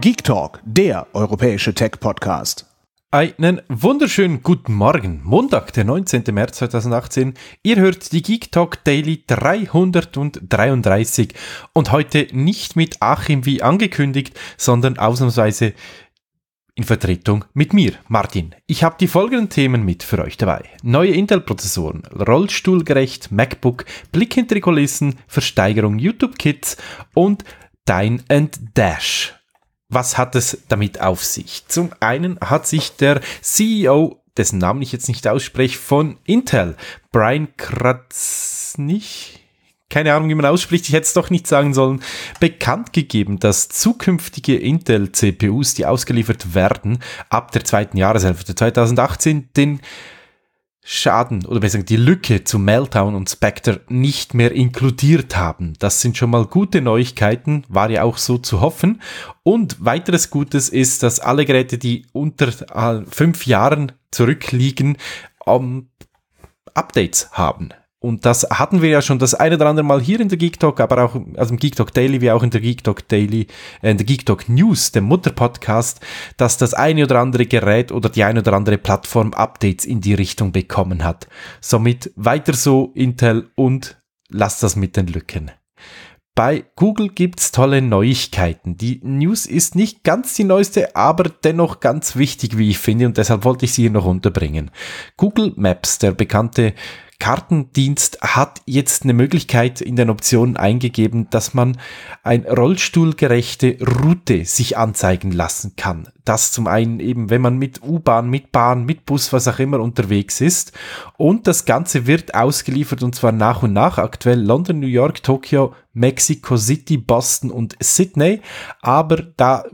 Geek Talk, der europäische Tech-Podcast. Einen wunderschönen guten Morgen. Montag, der 19. März 2018. Ihr hört die Geek Talk Daily 333 und heute nicht mit Achim wie angekündigt, sondern ausnahmsweise in Vertretung mit mir, Martin. Ich habe die folgenden Themen mit für euch dabei. Neue Intel-Prozessoren, rollstuhlgerecht, MacBook, Blick hinter die Kulissen, Versteigerung YouTube kits und Dein and Dash. Was hat es damit auf sich? Zum einen hat sich der CEO, dessen Namen ich jetzt nicht ausspreche, von Intel, Brian Kratznich, keine Ahnung, wie man ausspricht, ich hätte es doch nicht sagen sollen, bekannt gegeben, dass zukünftige Intel-CPUs, die ausgeliefert werden, ab der zweiten Jahreshälfte 2018 den Schaden oder besser gesagt die Lücke zu Meltdown und Spectre nicht mehr inkludiert haben. Das sind schon mal gute Neuigkeiten, war ja auch so zu hoffen. Und weiteres Gutes ist, dass alle Geräte, die unter äh, fünf Jahren zurückliegen, um, ähm, Updates haben. Und das hatten wir ja schon das eine oder andere Mal hier in der Geek Talk, aber auch also im Geek Talk Daily, wie auch in der Geek Talk Daily, äh, in der Geek Talk News, dem Mutterpodcast, dass das eine oder andere Gerät oder die eine oder andere Plattform Updates in die Richtung bekommen hat. Somit weiter so Intel und lasst das mit den Lücken. Bei Google gibt's tolle Neuigkeiten. Die News ist nicht ganz die neueste, aber dennoch ganz wichtig, wie ich finde, und deshalb wollte ich sie hier noch unterbringen. Google Maps, der bekannte Kartendienst hat jetzt eine Möglichkeit in den Optionen eingegeben, dass man eine rollstuhlgerechte Route sich anzeigen lassen kann. Das zum einen eben, wenn man mit U-Bahn, mit Bahn, mit Bus, was auch immer unterwegs ist. Und das Ganze wird ausgeliefert und zwar nach und nach. Aktuell London, New York, Tokio, Mexico City, Boston und Sydney. Aber da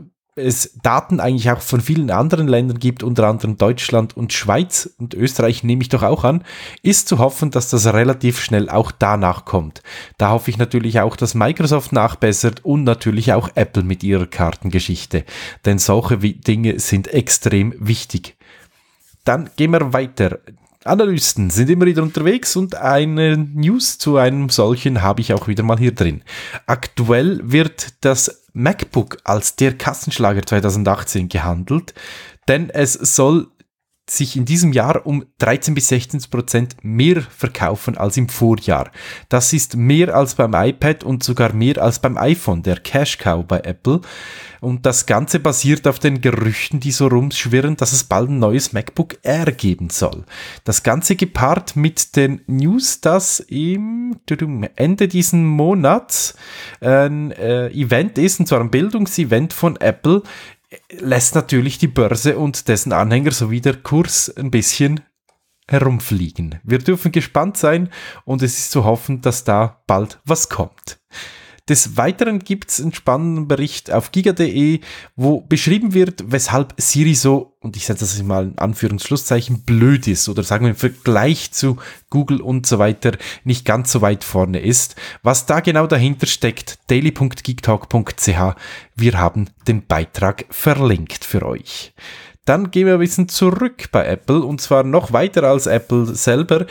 es Daten eigentlich auch von vielen anderen Ländern gibt, unter anderem Deutschland und Schweiz und Österreich nehme ich doch auch an, ist zu hoffen, dass das relativ schnell auch danach kommt. Da hoffe ich natürlich auch, dass Microsoft nachbessert und natürlich auch Apple mit ihrer Kartengeschichte, denn solche Dinge sind extrem wichtig. Dann gehen wir weiter. Analysten sind immer wieder unterwegs und eine News zu einem solchen habe ich auch wieder mal hier drin. Aktuell wird das MacBook als der Kassenschlager 2018 gehandelt, denn es soll sich in diesem Jahr um 13 bis 16 Prozent mehr verkaufen als im Vorjahr. Das ist mehr als beim iPad und sogar mehr als beim iPhone, der Cash Cow bei Apple. Und das Ganze basiert auf den Gerüchten, die so rumschwirren, dass es bald ein neues MacBook Air geben soll. Das Ganze gepaart mit den News, dass im Ende diesen Monats ein äh, Event ist, und zwar ein Bildungsevent von Apple lässt natürlich die Börse und dessen Anhänger sowie der Kurs ein bisschen herumfliegen. Wir dürfen gespannt sein und es ist zu hoffen, dass da bald was kommt. Des Weiteren gibt es einen spannenden Bericht auf giga.de, wo beschrieben wird, weshalb Siri so, und ich setze das mal in Anführungsschlusszeichen, blöd ist oder sagen wir im Vergleich zu Google und so weiter nicht ganz so weit vorne ist. Was da genau dahinter steckt, daily.geektalk.ch. Wir haben den Beitrag verlinkt für euch. Dann gehen wir ein bisschen zurück bei Apple und zwar noch weiter als Apple selber.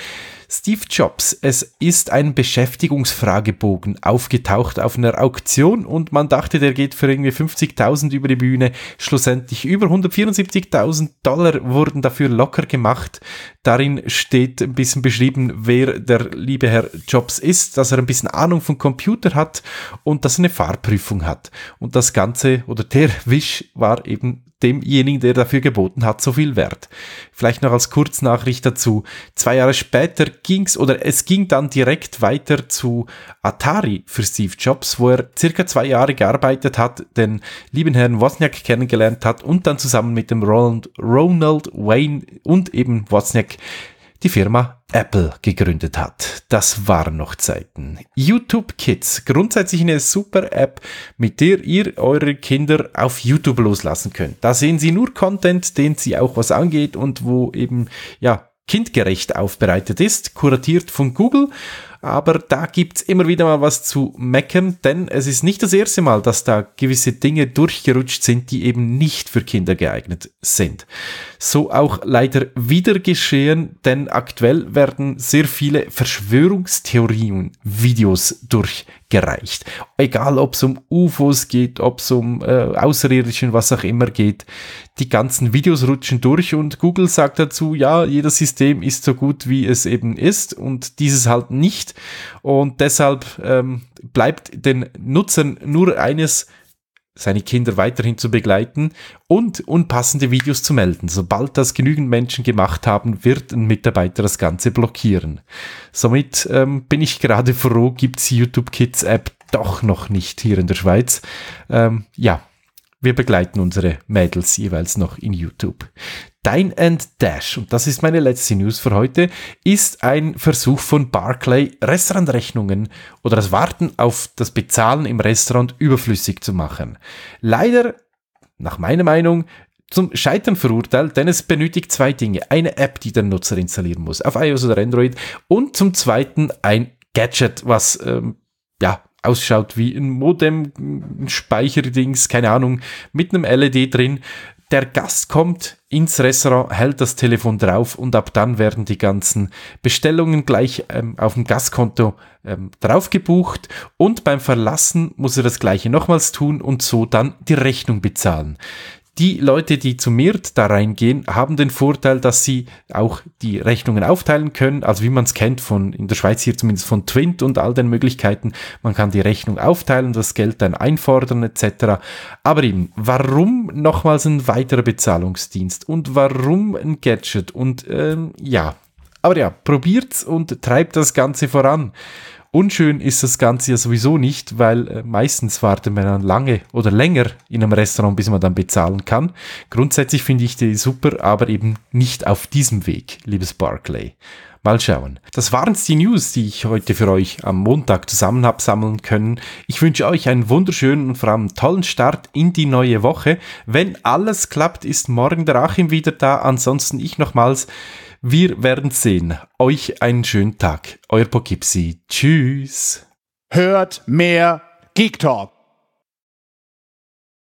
Steve Jobs. Es ist ein Beschäftigungsfragebogen aufgetaucht auf einer Auktion und man dachte, der geht für irgendwie 50.000 über die Bühne. Schlussendlich über 174.000 Dollar wurden dafür locker gemacht. Darin steht ein bisschen beschrieben, wer der liebe Herr Jobs ist, dass er ein bisschen Ahnung vom Computer hat und dass er eine Fahrprüfung hat. Und das Ganze oder der Wisch war eben demjenigen, der dafür geboten hat, so viel wert. Vielleicht noch als Kurznachricht dazu. Zwei Jahre später ging's oder es ging dann direkt weiter zu Atari für Steve Jobs, wo er circa zwei Jahre gearbeitet hat, den lieben Herrn Wozniak kennengelernt hat und dann zusammen mit dem Ronald, Ronald Wayne und eben Wozniak die Firma Apple gegründet hat. Das waren noch Zeiten. YouTube Kids, grundsätzlich eine super App, mit der ihr eure Kinder auf YouTube loslassen könnt. Da sehen sie nur Content, den sie auch was angeht und wo eben, ja, kindgerecht aufbereitet ist, kuratiert von Google aber da gibt es immer wieder mal was zu meckern, denn es ist nicht das erste Mal, dass da gewisse Dinge durchgerutscht sind, die eben nicht für Kinder geeignet sind. So auch leider wieder geschehen, denn aktuell werden sehr viele Verschwörungstheorien-Videos durchgereicht. Egal, ob es um UFOs geht, ob es um äh, Außerirdischen, was auch immer geht, die ganzen Videos rutschen durch und Google sagt dazu, ja, jedes System ist so gut, wie es eben ist und dieses halt nicht und deshalb ähm, bleibt den Nutzern nur eines seine Kinder weiterhin zu begleiten und unpassende Videos zu melden. Sobald das genügend Menschen gemacht haben, wird ein Mitarbeiter das Ganze blockieren. Somit ähm, bin ich gerade froh, gibt gibt's YouTube Kids App doch noch nicht hier in der Schweiz. Ähm, ja, wir begleiten unsere Mädels jeweils noch in YouTube. Dine and Dash, und das ist meine letzte News für heute, ist ein Versuch von Barclay, Restaurantrechnungen oder das Warten auf das Bezahlen im Restaurant überflüssig zu machen. Leider, nach meiner Meinung, zum Scheitern verurteilt, denn es benötigt zwei Dinge. Eine App, die der Nutzer installieren muss, auf iOS oder Android, und zum Zweiten ein Gadget, was ähm, ja, ausschaut wie ein Modem, ein Speicherdings, keine Ahnung, mit einem LED drin. Der Gast kommt ins Restaurant, hält das Telefon drauf und ab dann werden die ganzen Bestellungen gleich ähm, auf dem Gastkonto ähm, drauf gebucht und beim Verlassen muss er das gleiche nochmals tun und so dann die Rechnung bezahlen die Leute, die zu Mirt da reingehen, haben den Vorteil, dass sie auch die Rechnungen aufteilen können. Also wie man es kennt von in der Schweiz hier zumindest von Twint und all den Möglichkeiten. Man kann die Rechnung aufteilen, das Geld dann einfordern etc. Aber eben, warum nochmals ein weiterer Bezahlungsdienst und warum ein Gadget? Und ähm, ja, aber ja, probiert's und treibt das Ganze voran. Unschön ist das Ganze ja sowieso nicht, weil äh, meistens wartet man dann lange oder länger in einem Restaurant, bis man dann bezahlen kann. Grundsätzlich finde ich die super, aber eben nicht auf diesem Weg, liebes Barclay. Mal schauen. Das waren's die News, die ich heute für euch am Montag zusammen habe sammeln können. Ich wünsche euch einen wunderschönen und vor allem tollen Start in die neue Woche. Wenn alles klappt, ist morgen der Achim wieder da. Ansonsten ich nochmals. Wir werden sehen. Euch einen schönen Tag. Euer Poughkeepsie. Tschüss. Hört mehr Geek Talk.